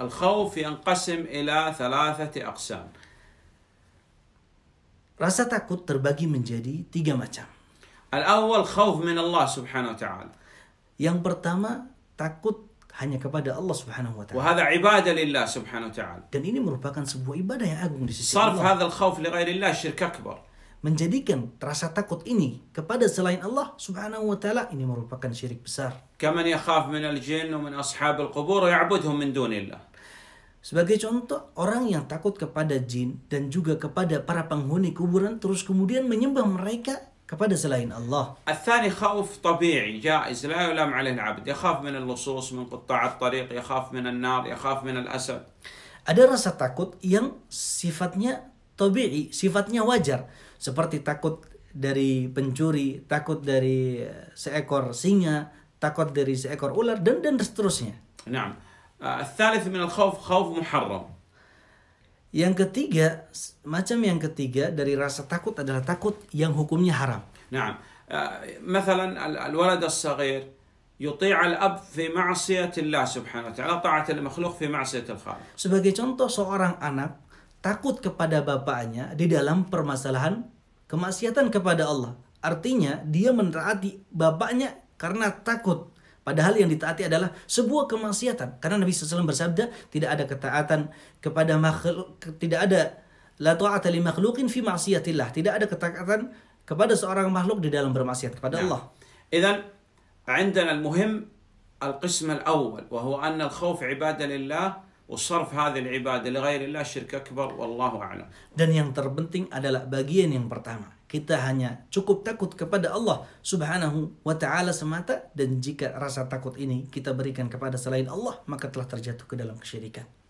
الخوف ينقسم إلى ثلاثة أقسام. rasa takut terbagi menjadi tiga macam. الأول خوف من الله سبحانه وتعالى. yang pertama takut hanya kepada Allah سبحانه وتعالى. وهذا عبادة لله سبحانه وتعالى. dan ini merupakan sebuah ibadah yang agung di sisi Allah. صرف هذا الخوف لغير الله شرك أكبر. menjadikan rasa takut ini kepada selain Allah Subhanahu wa taala ini merupakan syirik besar. Kaman yakhaf min al jin wa min ashab al-qubur ya'budhum min dunillah. Sebagai contoh, orang yang takut kepada jin dan juga kepada para penghuni kuburan terus kemudian menyembah mereka kepada selain Allah. Al la خوف طبيعي جائز لا يلام عليه العبد يخاف من اللصوص tariq, قطاع min al من النار min al الأسد. Ada rasa takut yang sifatnya tobi'i, sifatnya wajar. Seperti takut dari pencuri, takut dari eh, seekor singa, takut dari seekor ular dan dan seterusnya. Naam. Eh, yang ketiga, macam yang ketiga dari rasa takut adalah takut yang hukumnya haram. نعم. مثلا الولد الصغير يطيع الأب في معصية الله سبحانه وتعالى طاعة المخلوق في معصية الخالق. Sebagai contoh seorang anak takut kepada bapaknya di dalam permasalahan kemaksiatan kepada Allah. Artinya dia menaati bapaknya karena takut. Padahal yang ditaati adalah sebuah kemaksiatan. Karena Nabi SAW bersabda, tidak ada ketaatan kepada makhluk, tidak ada la ta'ata li makhlukin fi maksiatillah, Tidak ada ketaatan kepada seorang makhluk di dalam bermaksiat kepada nah. Allah. Idzan, عندنا المهم القسم الأول وهو أن الخوف عبادة لله وصرف هذه dan yang terpenting adalah bagian yang pertama kita hanya cukup takut kepada Allah Subhanahu wa taala semata dan jika rasa takut ini kita berikan kepada selain Allah maka telah terjatuh ke dalam kesyirikan